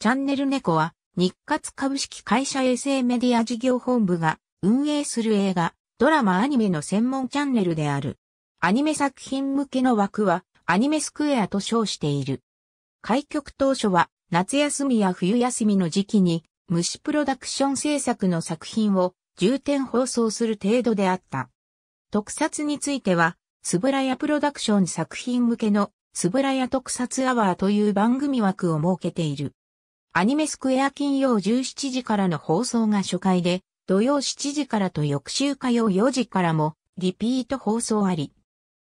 チャンネル猫は日活株式会社衛星メディア事業本部が運営する映画、ドラマアニメの専門チャンネルである。アニメ作品向けの枠はアニメスクエアと称している。開局当初は夏休みや冬休みの時期に虫プロダクション制作の作品を重点放送する程度であった。特撮については、つぶらやプロダクション作品向けのつぶらや特撮アワーという番組枠を設けている。アニメスクエア金曜17時からの放送が初回で、土曜7時からと翌週火曜4時からも、リピート放送あり。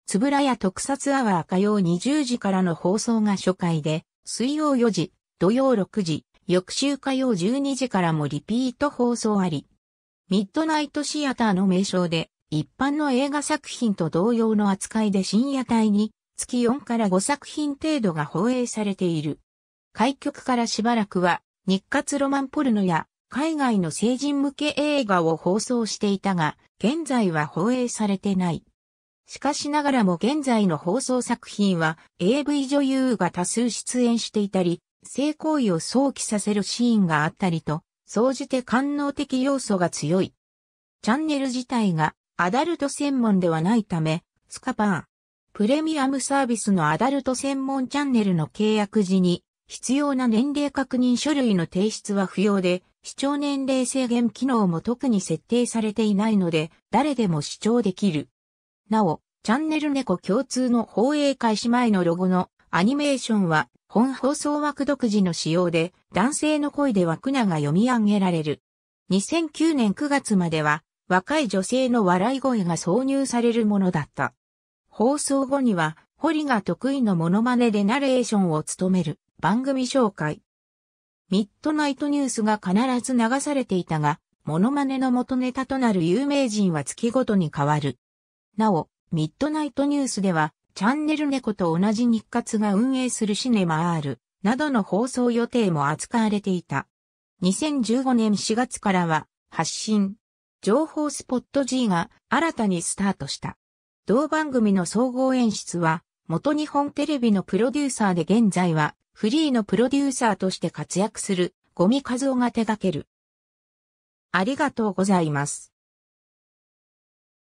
つぶらや特撮アワー火曜20時からの放送が初回で、水曜4時、土曜6時、翌週火曜12時からもリピート放送あり。ミッドナイトシアターの名称で、一般の映画作品と同様の扱いで深夜帯に、月4から5作品程度が放映されている。開局からしばらくは、日活ロマンポルノや海外の成人向け映画を放送していたが、現在は放映されてない。しかしながらも現在の放送作品は AV 女優が多数出演していたり、性行為を想起させるシーンがあったりと、総じて官能的要素が強い。チャンネル自体がアダルト専門ではないため、スカパー、プレミアムサービスのアダルト専門チャンネルの契約時に必要な年齢確認書類の提出は不要で、視聴年齢制限機能も特に設定されていないので、誰でも視聴できる。なお、チャンネル猫共通の放映開始前のロゴのアニメーションは、本放送枠独自の仕様で、男性の声で枠名が読み上げられる。2009年9月までは、若い女性の笑い声が挿入されるものだった。放送後には、堀が得意のモノマネでナレーションを務める。番組紹介。ミッドナイトニュースが必ず流されていたが、モノマネの元ネタとなる有名人は月ごとに変わる。なお、ミッドナイトニュースでは、チャンネル猫と同じ日活が運営するシネマ R などの放送予定も扱われていた。2015年4月からは、発信、情報スポット G が新たにスタートした。同番組の総合演出は、元日本テレビのプロデューサーで現在はフリーのプロデューサーとして活躍する、ゴミ和夫が手掛ける。ありがとうございます。